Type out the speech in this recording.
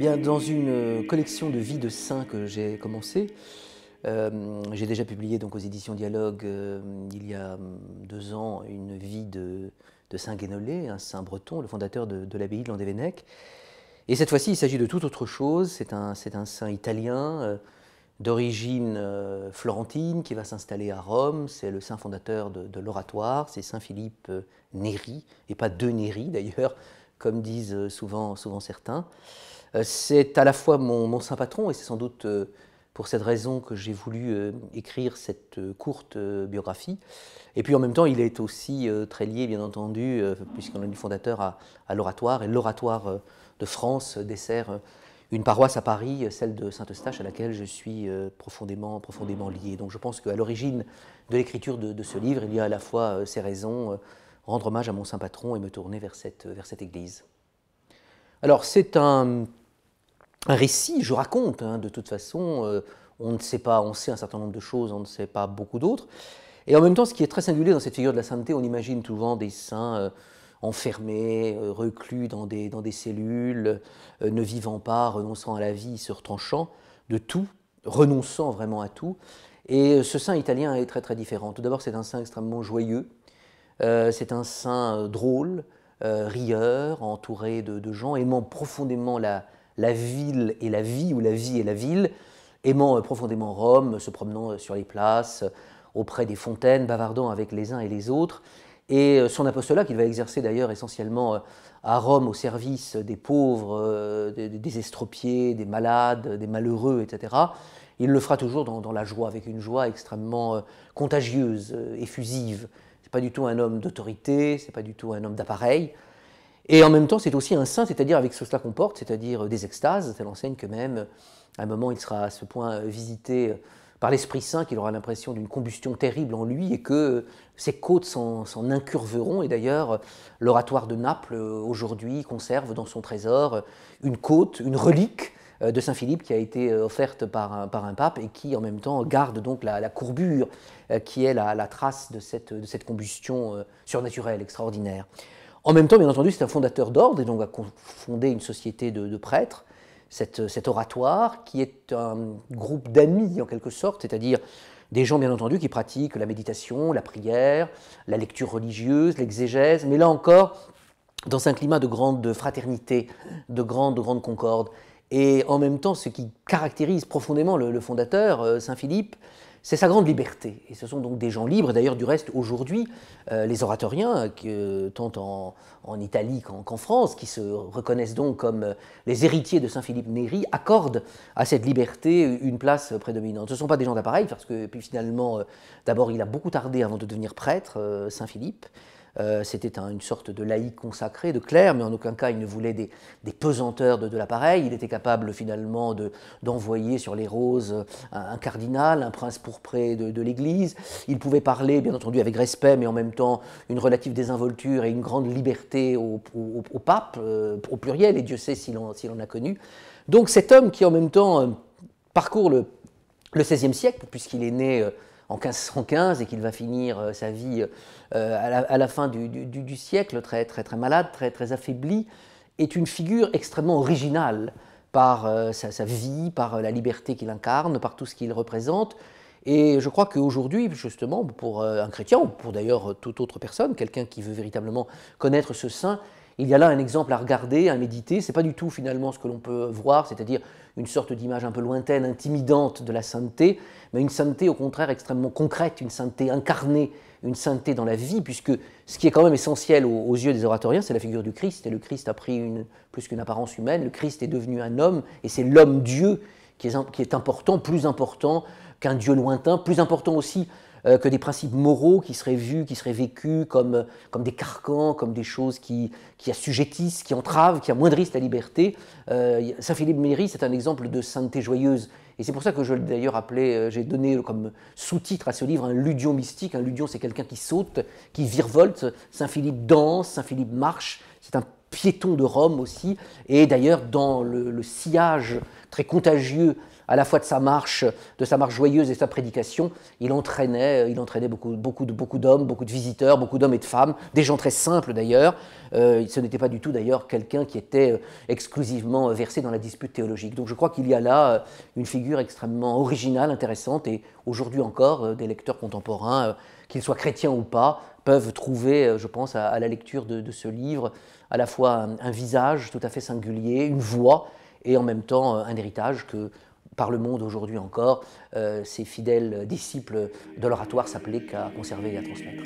Eh dans une euh, collection de vies de saints que j'ai commencé, euh, j'ai déjà publié donc aux éditions Dialogue euh, il y a hum, deux ans une vie de, Saint Guénolé, un saint breton, le fondateur de, l'abbaye de Landévennec. Et cette fois-ci, il s'agit de toute autre chose. C'est un, saint italien d'origine florentine qui va s'installer à Rome. C'est le saint fondateur de, l'oratoire, c'est Saint Philippe Néri, et pas de Néri d'ailleurs, comme disent souvent certains. Euh, c'est à la fois mon, saint patron, et c'est sans doute euh, pour cette raison que j'ai voulu euh, écrire cette courte biographie. Et puis en même temps, il est aussi très lié, bien entendu, puisqu'on est le fondateur à, l'oratoire, et l'oratoire de France dessert une paroisse à Paris, celle de Saint-Eustache, à laquelle je suis profondément, profondément lié. Donc je pense qu'à l'origine de l'écriture de, ce livre, il y a à la fois ces raisons, rendre hommage à mon saint patron et me tourner vers cette, vers cette église. Alors c'est un un récit, je raconte, hein, de toute façon, euh, on ne sait pas, on sait un certain nombre de choses, on ne sait pas beaucoup d'autres. Et en même temps, ce qui est très singulier dans cette figure de la sainteté, on imagine souvent des saints euh, enfermés, euh, reclus dans des, cellules, ne vivant pas, renonçant à la vie, se retranchant de tout, renonçant vraiment à tout. Et ce saint italien est très très différent. Tout d'abord, c'est un saint extrêmement joyeux, c'est un saint drôle, rieur, entouré de gens, aimant profondément la, la ville et la vie, ou la vie et la ville, aimant euh, profondément Rome, se promenant euh, sur les places, euh, auprès des fontaines, bavardant avec les uns et les autres. Et son apostolat, qu'il va exercer d'ailleurs essentiellement à Rome au service des pauvres, des estropiés, des malades, des malheureux, etc., il le fera toujours dans, la joie, avec une joie extrêmement contagieuse, effusive. Ce n'est pas du tout un homme d'autorité, ce n'est pas du tout un homme d'appareil, et en même temps, c'est aussi un saint, c'est-à-dire avec ce que cela comporte, c'est-à-dire euh, des extases. C'est l'enseigne que même, euh, à un moment, il sera à ce point euh, visité par l'Esprit Saint qu'il aura l'impression d'une combustion terrible en lui et que ses côtes s'en incurveront. Et d'ailleurs, l'oratoire de Naples, aujourd'hui, conserve dans son trésor une côte, une relique de Saint Philippe qui a été offerte par un, par un pape et qui en même temps garde donc la, courbure qui est la, trace de de cette combustion surnaturelle, extraordinaire. En même temps, bien entendu, c'est un fondateur d'ordre, et donc a fondé une société de, prêtres, euh, cet oratoire, qui est un groupe d'amis en quelque sorte, c'est-à-dire des gens, bien entendu, qui pratiquent la méditation, la prière, la lecture religieuse, l'exégèse, mais là encore, dans un climat de grande fraternité, de grande, grande concorde. Et en même temps, ce qui caractérise profondément le fondateur, euh, Saint Philippe, c'est sa grande liberté. Et ce sont donc des gens libres. D'ailleurs, du reste, aujourd'hui, euh, les oratoriens, euh, euh, tant en, Italie qu'en France, qui se reconnaissent donc comme les héritiers de Saint-Philippe Néri, accordent à cette liberté une place prédominante. Ce ne sont pas des gens d'appareil, parce que puis finalement, d'abord, il a beaucoup tardé avant de devenir prêtre, Saint-Philippe. Euh, c'était une sorte de laïc consacré, de clerc, mais en aucun cas il ne voulait des, pesanteurs de, l'appareil. Il était capable finalement d'envoyer sur les roses un, cardinal, un prince pourpré de, l'Église. Il pouvait parler, bien entendu, avec respect, mais en même temps une relative désinvolture et une grande liberté au, pape, euh, au pluriel, et Dieu sait s'il en, a connu. Donc cet homme qui en même temps euh, parcourt le, le XVIe siècle, puisqu'il est né en 1515 et qu'il va finir euh, sa vie euh, à la, fin du, siècle, très, très, très malade, très, très affaibli, est une figure extrêmement originale par euh, sa, sa vie, par la liberté qu'il incarne, par tout ce qu'il représente. Et je crois qu'aujourd'hui, justement, pour un chrétien, ou pour d'ailleurs toute autre personne, quelqu'un qui veut véritablement connaître ce saint, il y a là un exemple à regarder, à méditer. C'est pas du tout finalement ce que l'on peut voir, c'est-à-dire une sorte d'image un peu lointaine, intimidante de la sainteté, mais une sainteté au contraire extrêmement concrète, une sainteté incarnée, une sainteté dans la vie, puisque ce qui est quand même essentiel aux, yeux des oratoriens, c'est la figure du Christ. Et le Christ a pris plus qu'une apparence humaine. Le Christ est devenu un homme, et c'est l'homme Dieu qui est important, plus important qu'un Dieu lointain, plus important aussi euh, que des principes moraux qui seraient vus, qui seraient vécus comme, euh, comme des carcans, comme des choses qui, qui assujettissent, qui entravent, qui amoindrissent la liberté. Euh, Saint-Philippe Méry, c'est un exemple de sainteté joyeuse. Et c'est pour ça que je l'ai d'ailleurs appelé, j'ai donné comme sous-titre à ce livre un ludion mystique. Un ludion, c'est quelqu'un qui saute, qui virevolte. Saint-Philippe danse, Saint-Philippe marche. C'est un piéton de Rome aussi. Et d'ailleurs, dans le sillage très contagieux à la fois de sa marche, de sa marche joyeuse et sa prédication, il entraînait, euh, il entraînait beaucoup, beaucoup, de, beaucoup d'hommes, beaucoup de visiteurs, beaucoup d'hommes et de femmes, des gens très simples d'ailleurs. Euh, ce n'était pas du tout d'ailleurs quelqu'un qui était euh, exclusivement versé dans la dispute théologique. Donc je crois qu'il y a là une figure extrêmement originale, intéressante, et aujourd'hui encore, des lecteurs contemporains, qu'ils soient chrétiens ou pas, peuvent trouver, je pense, à, la lecture de, ce livre, à la fois un visage tout à fait singulier, une voix, et en même temps un héritage que par le monde aujourd'hui encore, euh, ces fidèles disciples de l'oratoire s'appelaient qu'à conserver et à transmettre.